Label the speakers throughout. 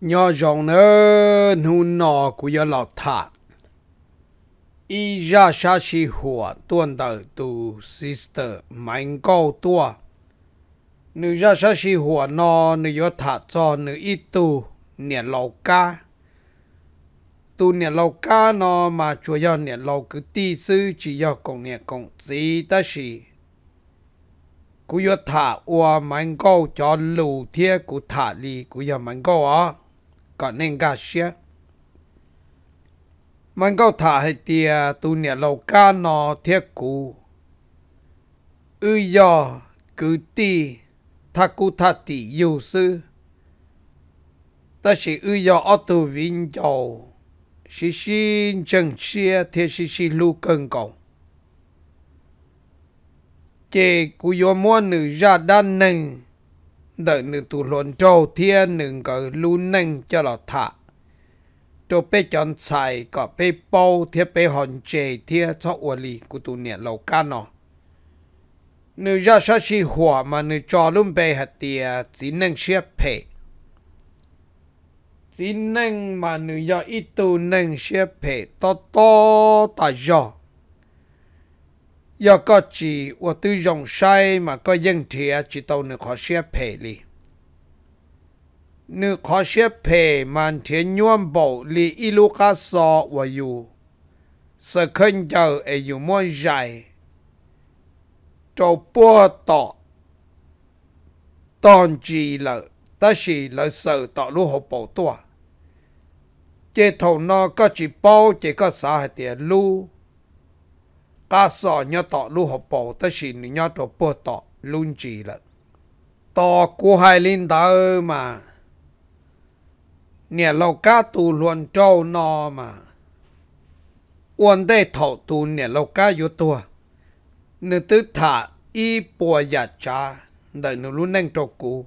Speaker 1: nhỏ dòng nơ nu nọ của giờ lọt thả y ra sa si hùa tuần tờ tu sister mạnh câu tua nữ ra sa si hùa nọ nữ giờ thả cho nữ ít tu nẻ lầu ca tu nẻ lầu ca nọ mà chúa giờ nè lầu cứ ti sư chỉ giờ còn nẻ còn gì ta gì cú yo thả ua mạnh câu cho lù thiê cú thả lì cú giờ mạnh câu á ก็เน่งกาเชียมันก็ถ่าให้เตียตูเนี่ยเราก้านอเทียกูอือยอกูตีทักกูทัดตีอยู่ซื้อแต่สิอือยออตูวินโจชิชินจังเชียเทียชิชิลูกเกิงกง chế cú yo mua nữ ra đan nâng đợi nữ tù lộn trâu thiên nữ gọi lưu nâng cho lọ thả trâu bê chọn xài có bê bâu thiên bê hòn chê thiên cho ua lì của tù niệm lâu ca nọ nữ ra sa chi hỏa mà nữ cho luôn bê hạt tìa chỉ nâng xếp phê chỉ nâng mà nữ ra ít tù nâng xếp phê to to ta gió giờ có chỉ của tư dòng sai mà có dân thịa chỉ tàu nước khó xe phê li nước khó xe phê mà thịa nhuôn bộ li y lũ cá sọ và dù sợ khân giờ ở dù môn dài trâu bùa tọ tòn chỉ lợ ta chỉ lợ sợ tọ lũ hộ bộ tòa chế thầu nó có chỉ bao chế có xã hệ tiền lưu ta sợ nhớ tọ lu hộp bộ ta chỉ nhớ tọ bộ tọ luôn chỉ là tọ của hai linh đó mà nè lâu cá tu luôn trâu no mà uốn đây thầu tu nè lâu cá yếu tu. nữ tứ thả y bùa giả cha đợi nữ luôn nâng trâu cũ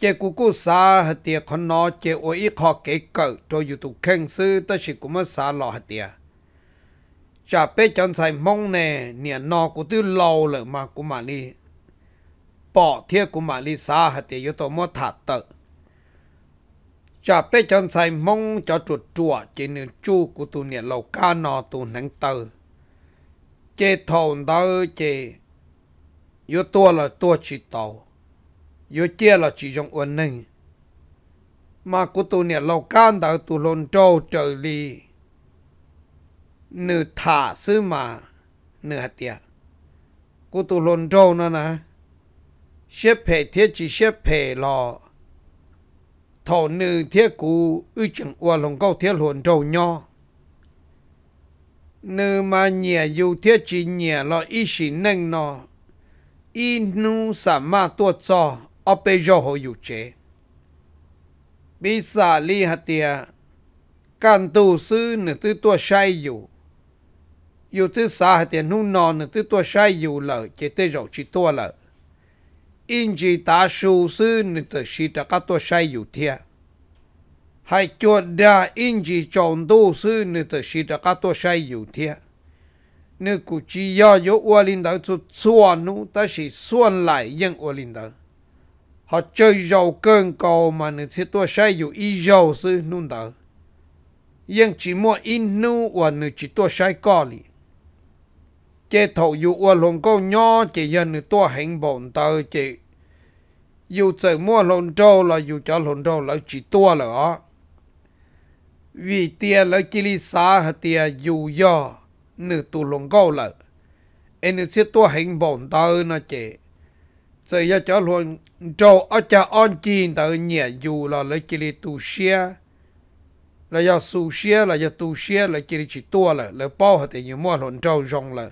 Speaker 1: chế cú cú sa hạt tiệt con nó chế ôi ít họ kế cỡ trâu yếu tu khen sư ta chỉ cũng mới sa lọ hạt tiệt cha bé chân sai mong nè nè nó cũng tư lâu lợ mà cũng mà đi bỏ thiệt cũng mà đi xa hạt thì yếu tố mất thả tợ cha bé chân sai mong cho chuột chùa chỉ nên chu của tu nè lâu ca nó tu nắng tờ chế thầu đó chế yếu tố là tua chỉ tàu yếu chia là chỉ trong ổn định mà của tu nè lâu ca đó tu lôn trâu trời đi หนือถาซื้อมาเนื้อเตียกูตุลนโจนะนะเชฟเพเทียจีเชฟเพลอถอนือเทียกูอึจังอวลงเก้าเทียหลนโจยอนูมาเหนียอยู่เทียจีเหนียลออีสิหนึ่งนออีนูสามารถตัวจอเอาไปย่อหอยู่เจบิสาลีหัตเตียการตูซื้อหนึ่งตัวใช้อยู่อยู่ที่สาเหตุนู่นนอนที่ตัวใช้อยู่เลยเจตเราชิตัวเลยอินจีตาชูซื้อนี่ตัวชีตก็ตัวใช้อยู่เทียให้จวดดาอินจีจงดูซื้อนี่ตัวชีตก็ตัวใช้อยู่เทียนี่กูจียอยอวลินเดอร์จุดส่วนนู้แต่ชีส่วนไหลยังอวลินเดอร์เขาเจอเราเกินกอมันที่ตัวใช้อยู่อีเราซื้อนู่นเดอร์ยังจีมัวอินนู้วันนี่จีตัวใช้ก่อลี chế thầu dụ qua lồng câu nhỏ chỉ dân tua hành bổn tờ chỉ dù sợ mua lồng trâu là dù cho lồng trâu là chỉ tua là vì tiền là chỉ lý xa hả tiền dù do nữ tu lồng câu là em sẽ tua hành bổn tờ nó chỉ sợ giờ cho lồng trâu ở cha on chi tờ nhẹ dù là lấy chỉ lý tu xia là do su xia là do tu xia là chỉ lý chỉ tua là là bao hả tiền mua lồng trâu rong là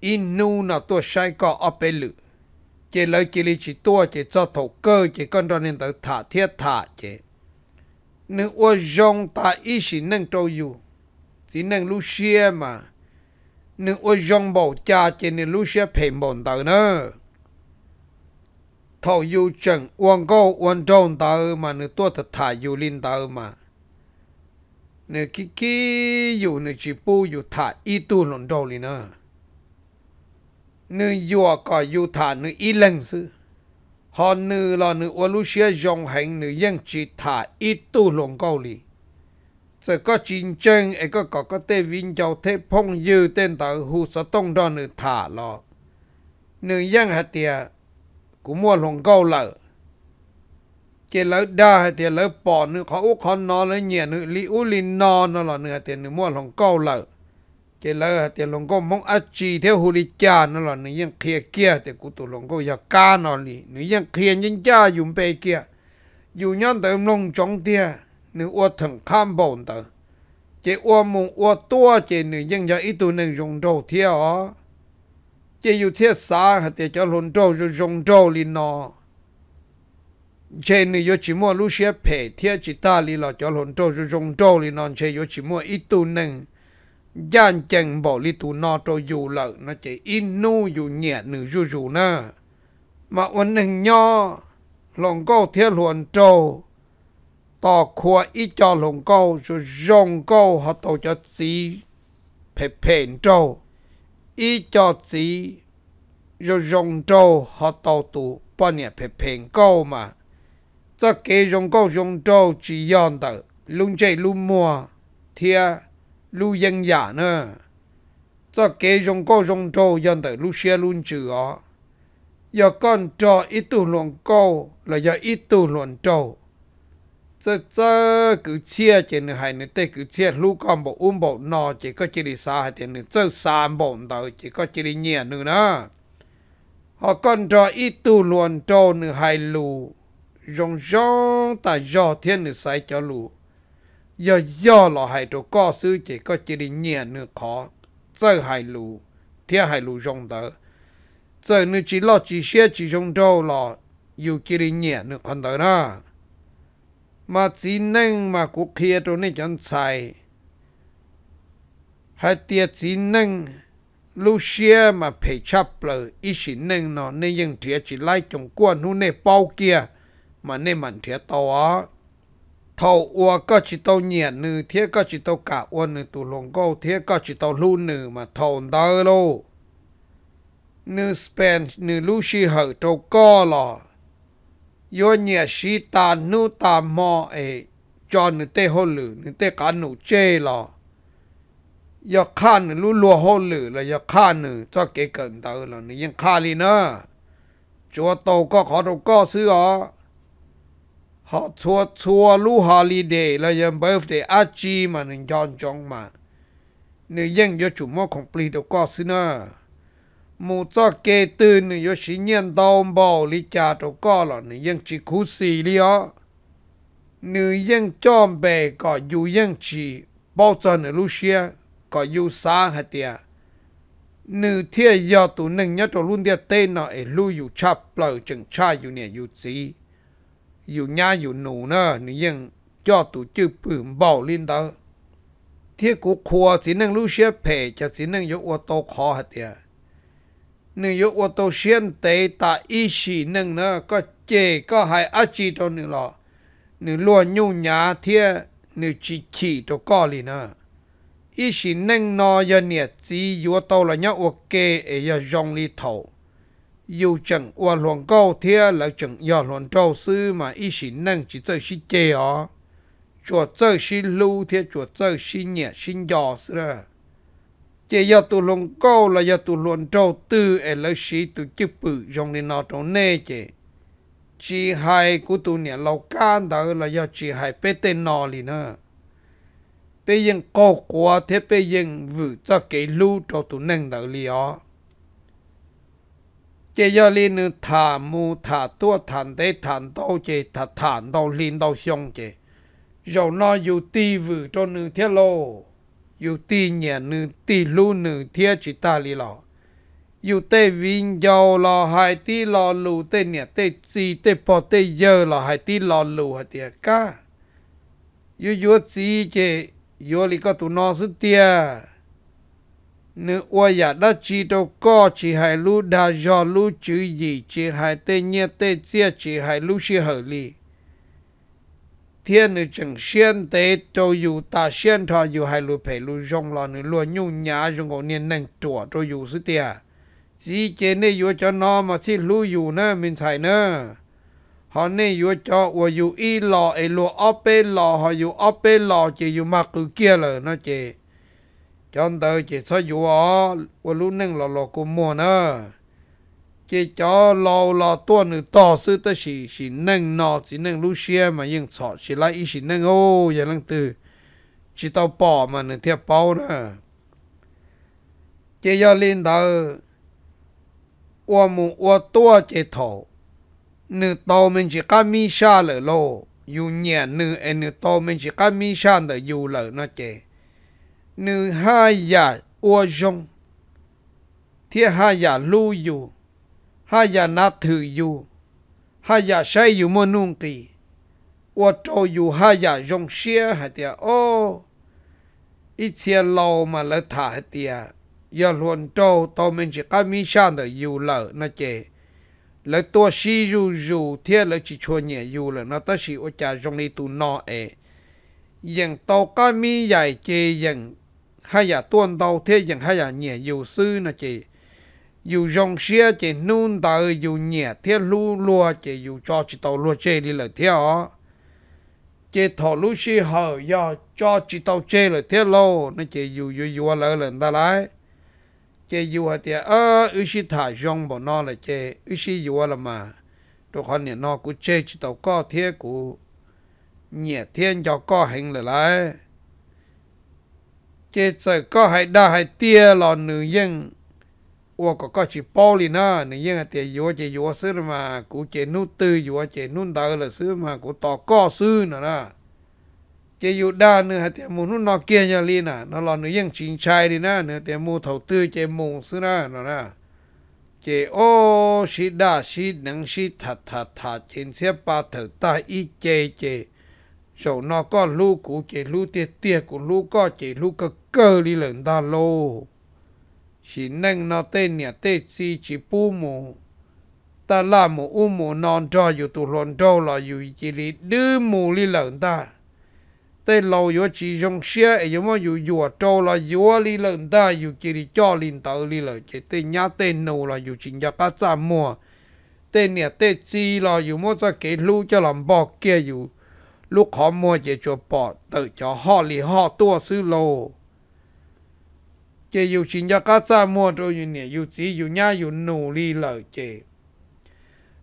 Speaker 1: inu na tua sai có ở bên lử chỉ lấy chỉ lấy chỉ tua chỉ cho thổ cơ chỉ con đó nên tới thả thiết thả chỉ nếu ô dòng ta ý chỉ nâng trâu dù chỉ nâng lu xia mà nếu ô dòng bảo cha chỉ nên lu xia phèm bồn tới nữa thọ dù chẳng uống go uống tròn ta mà nếu tua thật thả dù linh ta mà nếu kí kí dù nếu chỉ pu dù thả ít tu lộn trâu linh nữa นึยัวก็ยูทานึอีเลงซื้อฮอนนึลอนึอวลูเชียยงแห่งนึยังจิตถาอีตู้หลงเกาหลีจะก็จริงจังไอ้ก็ก็ก็เตวินเจ้าเทพงยืดเต้นต่อหูสะต้องดอนึถาลอนึยังฮัดเตียกูมัวหลงเกาเหล่าเจแล้วได้เตียแล้วปอนึเขาอุคอนนอนแล้วเนี่ยนึลิอุลินนอนนั่อหล่อเนื้อเตียนึมัวหลงเกาเหล่า thì là thì lòng cô mong ăn chi theo hồ lý cha nó là nữ nhân kia kia thì cụ tụ lòng cô giờ ca nó đi nữ nhân kia nhân cha dùng bề kia dù nhân tới lòng trong tia nữ ô thằng kham bồn tờ chế ô mùng ô tua chế nữ nhân giờ ít tụ nữ dùng trâu theo ó chế dù thiết xa thì cho lòng trâu rồi dùng trâu lên nó chế nữ yo chỉ mua lúc xe phe thiết chỉ ta li là cho lòng trâu rồi dùng trâu lên nó chế yo chỉ mua ít tụ nữ dân chẳng bỏ li tù nọ cho dù lợ nó chỉ in nu dù nhẹ nữ dù dù nè mà ổn hình nho lòng câu thiết luận trâu tỏ khua ít cho lòng câu rồi dòng câu họ tổ cho xí phê phèn trâu ít cho xí rồi dòng trâu họ tổ tù bao nhiêu phê phèn câu mà cho kê dòng câu dòng trâu chỉ yon tờ luôn chạy luôn mua thiệt lu yên giả nữa cho kế dùng cô dùng trâu dân tới lu xe luôn chữ ó giờ con trò ít tu luận câu là giờ ít tu luận trâu cho cho cứ chia chỉ nữa hay nữa cứ chia lu con bộ um bộ nọ chỉ có chỉ đi xa hay tiền nữa cho xa bộ đầu chỉ có chỉ đi nhẹ nữa nữa họ con trò ít tu luận trâu nữa hay lu dùng dùng ta do thiên nữa sai cho lu giờ do là hai đồ có sư chỉ có chỉ đi nhẹ nữa khó chơi hai lù thiệt hai lù rong đỡ chơi nữa chỉ lo chỉ xe chỉ rong đâu là yêu chỉ đi nhẹ nữa còn đỡ nữa mà chỉ nâng mà cũng kia đồ này chẳng sai hai tia chỉ nâng lúc xe mà phải chấp lời ít chỉ nâng nó nên những thế chỉ lại trong quan hú này bao kia mà nên mình thế tao á ทาอัวก็จิตเอาเนนียดนึงเทียก็จิตเอากะอัวนึงตุลงก็เทียก็จิตเอาลู่นึงมาทอนเดอโลนึงสเปนนึงลู่ชีเหอตก็หลอยเนนียชีตานูตามมอเอจอนนึงเตหลือนึงเตกันหนูเจหลอยกข้านึงลู่ลัวหลือเลยอยกข้านึงจะเกเกินเดอหลอนึงยังข้าลีเนอะจัวโตก็ขอตก็ซื้ออ๋อ họ chua chua lu holiday là yếm birthday a chi mà nên chọn chọn mà nữ dân yo chủ mô complete đâu có xin à mù cho kê tư nữ yo xí nhiên đau bò lý cha đâu có là nữ dân chỉ khú xì lý ó nữ dân chọn bè có dù dân chỉ bao giờ nữ lu xia có dù xa hả tìa nữ thiê yo tụ nâng nhớ cho luôn địa tên nó ở lu dù chạp lờ chừng cha dù nè dù gì dù nhà dù nụ nữa nữ dân cho tụ chữ bửm bảo đó thiết cố khoa chỉ năng lưu phê cho chỉ năng yếu ô tô khó hạt ta y sĩ năng nữa có chê có hai á chi cho luôn nhu nhà thiết nữ chỉ chỉ cho có nữa y sĩ năng nó giờ nhiệt chỉ yếu ok ở giờ dòng lì dù chẳng qua luồng câu thia là chẳng dò luồng trâu sư mà ý sĩ năng chỉ chơi sĩ chê ó chùa chơi sĩ lưu thia chùa chơi sĩ nhẹ sĩ dò sư ra chê dò tù luồng câu là dò tù luồng trâu tư ở lỡ sĩ tù chư bự dòng đi nó trâu nê chê chỉ hai của tù nhẹ lâu can đó là do chỉ hai bê tên nò lì nữa bây giờ cô quá thế bây giờ vừa cho cái lưu cho tù năng đó lì ó chế giờ lên nữa thả mù thả tua thản tế thản đâu chế thả thản đâu lên đâu chế rồi nó yêu ti cho nữ thiết lô yêu ti nhà nữ ti lu nữ thiết ta li lọ yêu tê giàu lọ hai ti lọ lù tê nhà tê chi tê bỏ tê giờ lọ hai ti lọ lù hai tiệt cả yêu yêu chế yêu li có tụ nó sức tiệt nếu ai ya đã chỉ đâu có chỉ hai lu đa do lu chữ gì chỉ hai tên nhẹ tên chia chỉ hai lu xia hợp lý. thiên nữ chẳng xuyên tế cho dù ta xuyên thọ dù hai lu phải lu rong lo nữ lu nhu nhã rong ngộ niên nâng chùa cho dù sư tia chỉ chế nê dù cho nó mà chỉ lu dù nè mình xài nè họ nê dù cho ua dù y lò ấy lu óp bê lò họ dù óp bê lò chỉ dù mà cứ kia lờ nó chế จนเตอจตสอยู่อ๋อวลุนึ่งหล่อหล่อกูมัวเนอจิตจอหล่อหล่อตัวหนึ่งต่อซื้อตะสีสีนึ่งนอสีนึ่งลูเชียมายังสอดสีไลอีสีนึ่งโอ้ยังลังตือจตเอาปอมาหนึ่งเทียบเป้าเนอะจียอลินเตออวมูอวตัวเจโถหนึ่งโตมันจีก้ามีชาเลยโลอยู่เนี่ยหนึ่งเอ็นหนึ่งโตมันจีก้ามีชาเลยอยู่เลยนะเจนึ่งห้าอย่าอ้วยงที่ห้าอย่าลู่อยู่ห้าอย่านัถืออยู่ห้าอย่าใช้อยู่มโนงกีอวโตอยู่ห้าอย่ายงเชียหเตียโออิเชียเรามาละถาหเตียอย่าลวนโจตอมันจะก็มีชาติอยู่เลยนะเจแล้วตัวชีอยู่อยู่เที่ยวแล้วจะชวนเนี่ยอยู่เลยนะตั้งชีอวจารยงในตัวนอเอยังโตก็มีใหญ่เจยัง hay là tuôn đầu thế chẳng hay là nhẹ dù sư nè chị dù dòng xe chị nôn tới dù nhẹ thế lu lùa chị dù cho chị tàu lùa chê đi lời thế ó chị thọ lu xe hở do cho chị tàu chê lời thế lô nè chị dù dù dù lỡ lần ta lái chị dù hả tía ơ ư xí thả dòng bỏ nó là chị ư xí dù là mà đồ khó nè nó cũng chê chị tàu có thế của nhẹ thiên cho có hành lời lái จจก็ให้ได้ให้เตี้ยหลอนหนึ่งยังอวก็ก็ชิปอลีนะหนึ่งยังเตี้ยยัเจยัซื้อมากูเจนุตือยั่เจนุนดาเลยซื้อมากูต่อก็ซื้อนะนะเจอยูด้านเนื่อเตียมูนุนอกเกียยาลีน่ะนอลอนเนยังชิงชายดีนะเนื่อเตียมูเถาตื้อเจมงซื้อนะนอนะเจโอชิดาชิดหนังชิดทัดทัดทัดเจนเสียปาเถาตาอีเจเจ sau nó có lu cũ chỉ lu tiệt tiệt của lu có chỉ lu cơ cơ đi lần ta lô chỉ nâng nó tên nhà tê si chỉ pu mù ta là mù u mù non cho dù tụ lon cho là dù chỉ đi đưa mù đi lần ta tê lâu yếu chỉ dùng xe ấy mà dù dù cho là dù đi lần ta dù chỉ đi cho linh tử đi lần chỉ tê nhá tê nô là dù chỉ nhá cá cha mua tê nhà tê si là dù mua cho cái lu cho làm bọc kia dù lúc họ mua chỉ cho bỏ tự cho họ lì họ tua sư lô chỉ yêu chỉ mua rồi yêu nè yêu chỉ yêu nhá yêu nụ lì lợ chỉ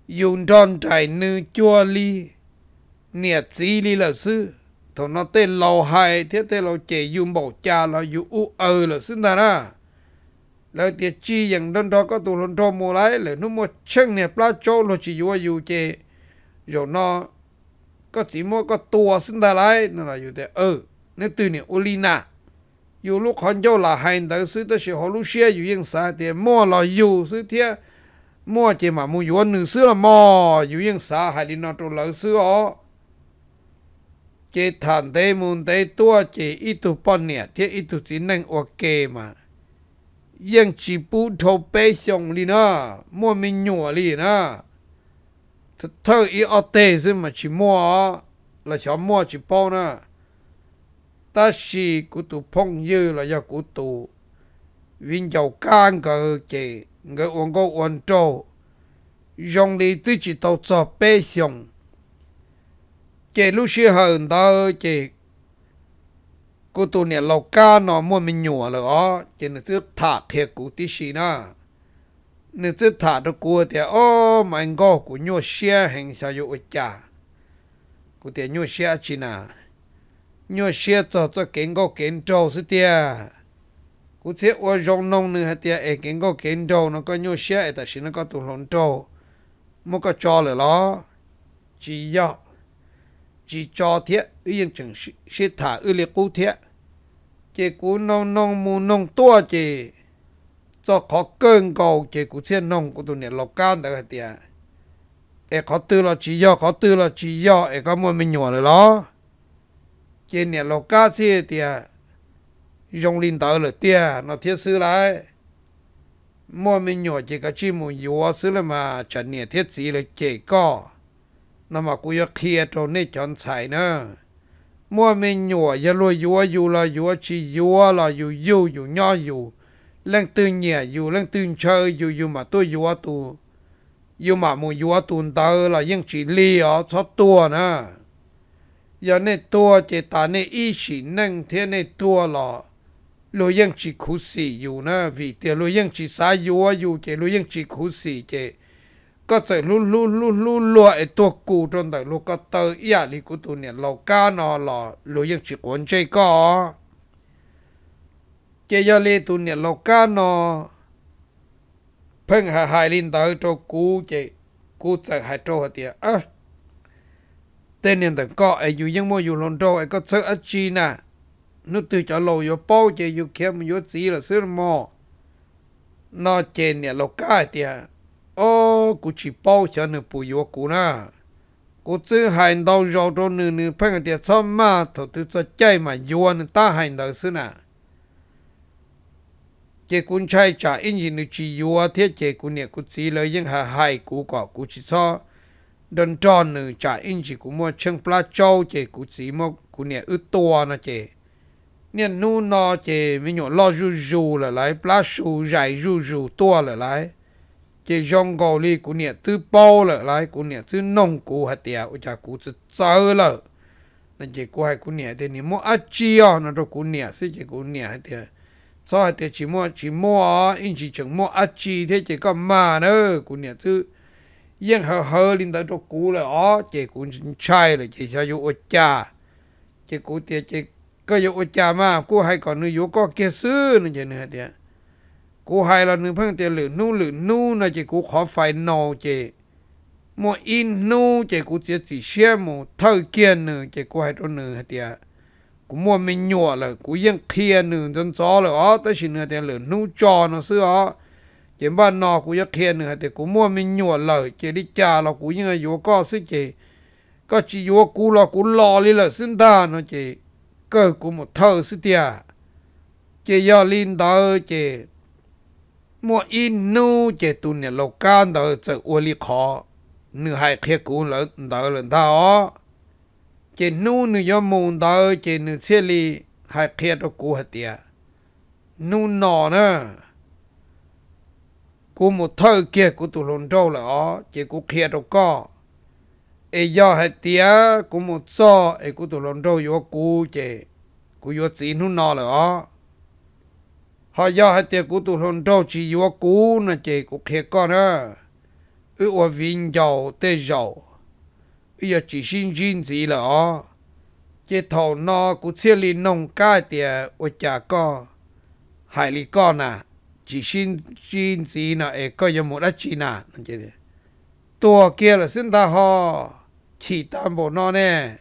Speaker 1: yêu tròn trải nữ chua lì nè chỉ lì lợ sư thằng nó tên lâu hay thế tên lâu chỉ yêu bỏ cha là yêu u ơ lợ sư nà nà lời tiệt chi อย่าง đơn đó có tụ lần mua lại lời nó mua chân nè pla cho chỉ yêu yêu chỉ rồi nó ก็สีม่วก็ตัวซึ่งดาไรนั่นแหะอยู่แต่เออในตัวนี่อุลีนาอยู่ลูกคเนโาลาไฮน์แต่ซื้อตัวเชียหลูเชียอยู่ยังสาเตียมั่วลอยอยู่ซื้อเทียมั่วเจมามูอยู่หนึ่งซื้อละมออยู่ยังสาหายดินอตุลาซื้ออ๋อเจทานเตมุนเตตัวเจอิตุปอนเนี่ยเทียอิตุจีนังโอเคมายังจีปูทอเปชงลีนะมั่วมีหนัวลีนะ thơ ý ở tê chứ mà chỉ mua là cho mua chỉ bao nữa ta chỉ cụ tụ phong như là do cụ tụ viên dầu can cờ chị người uống có uống trâu dòng đi tư chỉ tàu cho bê xong chị lúc xưa hơn ta chị cụ tụ nè lầu ca nó mua mình nhủa là ó chị nó cứ thả thiệt cụ tí xì nữa 你这塔都过的哦，蛮高，古鸟虾很少有一家，古点鸟虾去呐，鸟虾早早见过见着是的，古这我容弄你还的哎见过见着那个鸟虾，但是那个都弄着，莫个抓了咯，只要只抓贴，一样正是是塔一粒固贴，结果弄弄木弄多的。cho khó cơn cầu chỉ cụ thiên nông của tụi này lọc cao tại cái tiệt e khó tư là chỉ do khó tư là chỉ do e có mua mình nhỏ rồi đó chỉ này lọc cao xí tiệt dùng linh tạo là tiệt nó thiết sư lại mua mình nhỏ chỉ có chỉ mua yếu sư là mà chẳng này thiết gì là chỉ có nó mà cũng có kia trong này chọn xài nữa mua mình nhỏ giờ lôi yếu yếu là yếu chỉ yếu là yếu yếu yếu nhỏ yếu เรื่องตื่นเหีียอยู่เรื่องตื่นเชยอยู่อยู่มาตัวอยู่ว่าตัวอยู่มาหมูอยู่ว่าตัวเตอร์ละยังฉีลีอ๋อชอบตัวนะอย่าในตัวเจตาในอีฉีนั่งเทียในตัวห่อรูยังฉีคุสีอยู่นะวีเตียรูยังฉีสายยัวอยู่เจรูยังฉีคุสีเจ ก็จะลุลุลุลุลัวไอตัวกูจนแต่รูกก็เตอร์อียลิกูตัวเนี่ยเราก้านอหล่อรูยังฉีกวนใจก็ chế do lê tu nè lô ca nó phân hà hai linh tới cho cú chế cú chạy hai trâu hả tiệt, à tên nền tầng có ai dù dân mô dù lộn trâu ai có sớ ách chi nà nó từ cho lâu, vô bao chế dù kém vô chí là sứ mò nó chế nè lô ca hả tìa ô cú chỉ bao cho nè bù vô cú nà cú chứ hành đầu rau trâu nè nè phân hả tiệt xóm mà thổ tư cho chạy mà vô nè ta hành đầu sứ nà chế cũng chạy trả in gì nữa chỉ yếu thiết chế cũng nhẹ cũng chỉ lời nhưng hà hại cú cỏ cú chỉ so đơn tròn nữa trả in chỉ cũng mua chân pla châu chế cũng chỉ mua cũng nhẹ ướt to nè chế nên nu nó chế mình nhổ lo rù rù là lại pla rù dài rù rù to là lại chế dòng gò li cũng nhẹ tư bao là lại cũng nhẹ tư nông cú hạt tiệt ở cha cú chỉ sợ là nên chế cú hay cũng nhẹ thế nên mua ăn chia nó rồi cũng nhẹ xí chế cũng nhẹ hạt tiệt cho hạt thì chỉ mua chỉ mua in chỉ chẳng mua ăn chỉ thế chỉ có mà nữa cũng nhà thứ yên hờ hờ lên tới chỗ cũ là ó chỉ cũng chai là chỉ sao yêu cha chỉ cũ thì chỉ có yêu cha mà cô hay còn nữa yêu có kia sư nữa chỉ nữa thì cô hay là nữa phăng tiền lử nu lử nu là chỉ cũ khó phải nô chỉ mua in nu chỉ cũ chỉ chỉ xem một thời kiên nữa chỉ cô hay chỗ nữa thì cú mua mình nhọ là cú yên kia nửa chân gió là ó tới chỉ nửa tiền lửa nu trò nó xưa ó chỉ ba nọ cú yên kia nửa thì cú mua mình nhọ là chỉ đi trả, là cú yên yếu có sức chỉ có chỉ yếu cú là cú lo đi là xin ta nó chỉ cơ cú một thơ sức tiệt chỉ do linh đó chỉ mua in nu chỉ tu nè lộc can đó chỉ uoli khó nửa hai kia cú là đó là ta ó chỉ nu nu yo mùn tờ e, chỉ nu xe li hai khiết ở cụ hạt tiệt nu nọ nè cụ một thơ kia cụ tụ lồn trâu là ó chỉ cụ khiết ở co e do hạt tiệt cụ một so e cụ tụ lồn trâu yo cụ chỉ cụ yo chỉ nu nọ là ó họ do hạt tiệt cụ tụ lồn trâu chỉ yo cú nè chỉ cụ khiết co nữa ư ở vinh giàu tê giàu bây giờ chỉ xin xin gì là ó chế thầu nó cũng chia lì nông cái tiề ở chả co hải lì con à chỉ xin xin gì là ấy có giờ một đất chi nà chế kia là xin ta ho chỉ tam bộ nó nè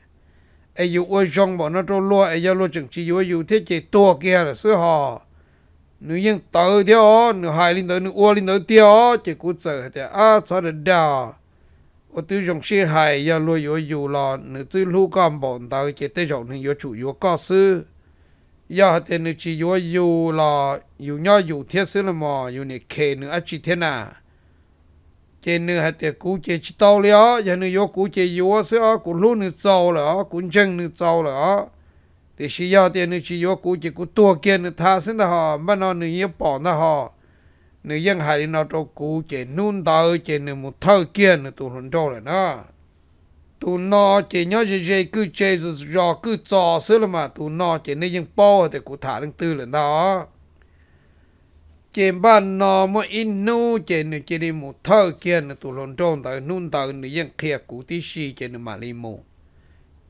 Speaker 1: ai dụ ở trong bộ nó trâu ai giao chừng chỉ dụ dụ thế chế tua kia là xứ ho nữ nhân tự theo nữ hải linh tới nữ uo linh tới theo chỉ cú sợ thì à sao được đào 我都用些海要落有有了，你对路干忙到这得让你要主要告诉，要得你只要有了，有鸟有天是了嘛，有你看你啊几天呐。cái nữa hạt tiệt cú chế chỉ tao lẽ, giờ nữa yo cú chế yo sẽ cú luôn nữa tao lẽ, cú chân nữa tao lẽ, thì xí yo tiệt chỉ yo cú chế cú tua kia nữa tha sinh đó họ, mà nó nữa yo bỏ nó họ, nếu dân hải đi nó cho cú chế nôn tao chế nếu một thơ kia nếu tụ hồn trâu rồi nó tụ nó chế nhớ chế chế cứ chế rồi do cứ cho xứ là mà tụ nó chế nếu dân bao thì cụ thả lên tư là nó chế ba nó mà in nu chế nếu chế đi một thơ kia nếu tụ hồn trâu tao nôn tao nếu dân kia cụ tí xì chế nếu mà li mù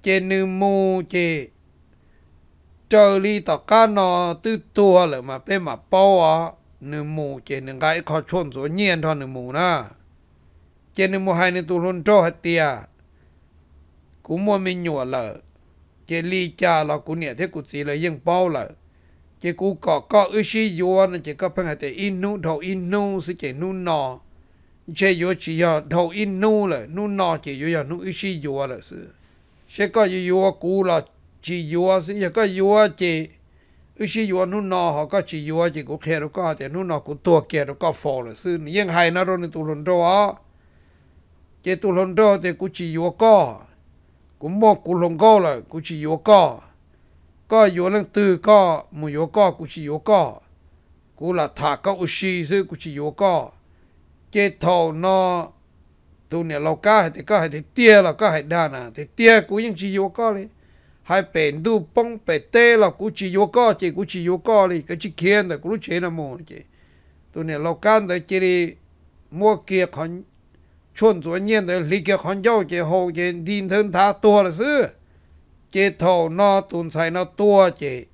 Speaker 1: chế nếu mù chế trời li tao cá nó tư tua là mà bên mà bao à nửa mù chế nửa gái khó chôn số nhiên thôi nửa mù na chế nửa mù hai nửa tu luôn trô hết tia cũng mình nhủa lợ chế ly cha là cũng nhẹ thế cũng gì là yên bao lợ chế cũng có có ư sĩ yuan chế có phân hạt in nu đầu in nu sẽ chế nọ chế yo chỉ yo đầu in nu lợ nọ chế yo yo nu ư sĩ yuan lợ sự sẽ có yo yo cũ là chỉ yo sẽ có yo chế cứ chỉ yêu nu nọ họ có chỉ yêu chỉ cũng khéo có thì nu nọ cũng tua kia nó có phò rồi sư nhưng hay nó rồi tụ lần đó chỉ tụ lần thì cũng chỉ yêu có cũng mua cũng lồng rồi cũng chỉ yêu có có yêu lần từ có mua yêu có cũng chỉ yêu là thả có u sĩ sư cũng chỉ yêu thầu nó tụ này lâu cá thì có hay thì tia là có hay đa nè thì tia cũng những chỉ yêu có hai bên du bông bề tê là cú chỉ vô co chỉ cú chỉ vô co đi cái chỉ kiên là cú chế là mồ chỉ tôi này lâu can tới chỉ đi mua kia còn chuẩn chuẩn nhiên tới lý kia còn giàu chỉ hồ chỉ điên thân tha tua là sư chỉ thầu nó tuần sai nó tua chỉ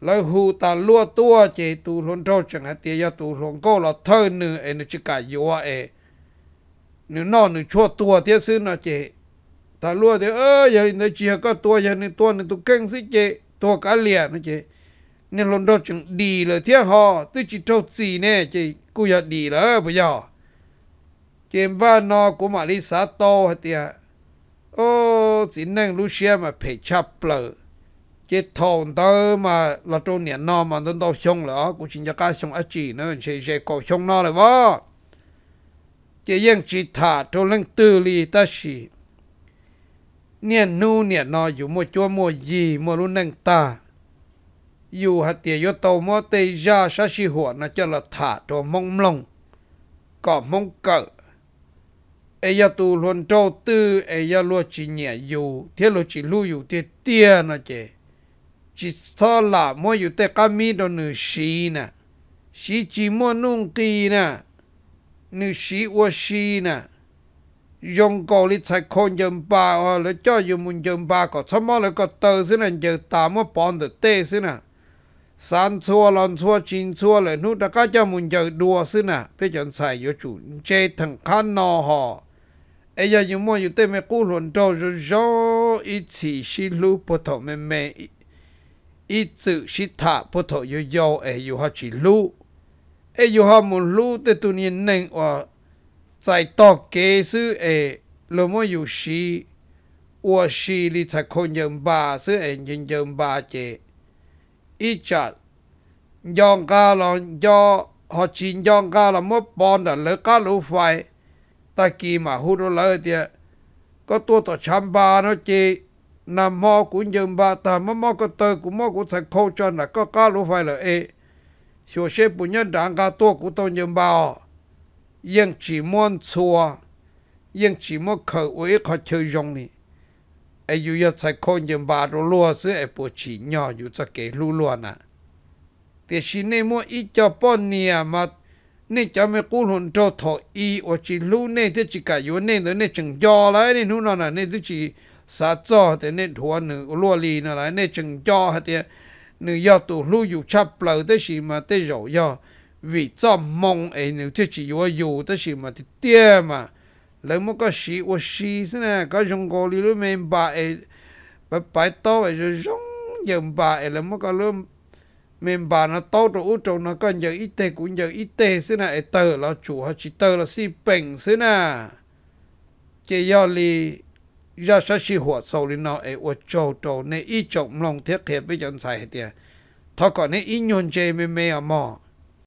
Speaker 1: lấy hù ta lúa tua chỉ tu luôn trâu chẳng hạn tiền cho tu luôn cô là thơ nữ em chỉ cả vua em nữ nó nữ chua tua tiếc sư nó chỉ ta lúa thì ơ giờ nó chỉ có tua giờ nên tua này tu căng xí chế tua cá lìa nó chế nên lần đầu chẳng đi là thế họ tôi chỉ trâu gì nè chị cô giờ đi là bây giờ kiếm ba nó của mà đi xã to hết tiệt ô chỉ nên lúc xe mà phải chập lợ chế thôn tơ mà là trâu niệm nó mà nó đâu xong là cũng chỉ cho cá xong ở chỉ nữa chỉ chỉ cổ xong nó là vợ chế yên chỉ thả trâu lên tư li ta xì niên nu niên nó dù mua chua mua gì mua luôn nâng ta dù hạt tiền yo tàu mua tê ra sa si hùa nó cho thả cho mông lông có mông cỡ ai e ya tu luôn trâu tư ai e ya lo chỉ nhẹ dù thế lo chỉ lu dù thế tia nó chè chỉ thọ là mua dù tê cá đồ nữ xí nè xí chỉ mua nung kỳ nè nữ xí ô xí nè dùng cổ sạch 用過你才看人吧哦，你叫人們人吧個，他媽你個豆先能就打麼幫的爹先啊！三錯兩錯 chín 錯了，nu đã cá cho xí xí cho chua chua chua chín mình giờ đùa xí à, bây giờ xài vô chủ chê thằng khăn nò họ. Ê giờ những mô như tên mẹ cú luận đồ rồi gió ít chỉ xí lưu bộ thổ mẹ mẹ ít chữ xí thả bộ thổ vô dâu ê dù họ chỉ lưu. Ê dù họ muốn lưu tới tù nhiên nền ở 在多结束诶，那么有时我是你才可能吧，是诶认真吧的，一家让家人要學前讓家那么幫人了家老快，但其嘛好多了的，ก็ตัวต่อชัมบาเนาะเจนำมอกุญยมบาแต่มอมอก็เตอกูมอกูใส่โคจรนะก็ก้ารู้ไฟเลยเอชัวเชปุญญดังกาตัวกูตองยมบาอ๋อยังจีมอนชัวยังจีมอนเคยอุ้ยเขาเชยยงนี่ไอ้อยู่ยังใส่คนยังบาดรัวซื้อไอ้ปวดฉี่ย่ออยู่จะเกลู่ล้วนอ่ะแต่ชินในมัวอีจอป้อนเนี่ยมานี่จะไม่กู้หลุนโตถออีว่าจีลู่เนี่ยที่จีกะอยู่เนี่ยตัวเนี่ยจึงย่อเลยนี่นู่นน่ะเนี่ยที่จีสาจอแต่เนี่ยหัวหนึ่งรัวลีน่ะไรเนี่ยจึงย่อฮะเดียหนึ่งย่อตัวลู่อยู่ชับเปล่าแต่ชิมาแต่เหยาย่อ vì cho mong ấy nếu thế chỉ có dù tất chỉ mà thì tiếc mà lấy một cái gì của gì thế này cái trong cô lý lúc mình bà ấy bà bài to ấy rồi giống giống bà ấy lấy một cái lúc mềm bà nó to rồi út rồi nó có giờ ít tệ cũng giờ ít tệ thế này tờ là chủ họ chỉ tờ là si bệnh thế này chỉ do lý do sao si hoạt sâu lý nó ấy út trâu trâu này ít trọng lòng thiết hiệp với dân xài hết tiền thôi còn này ít nhon chơi mềm mềm à mò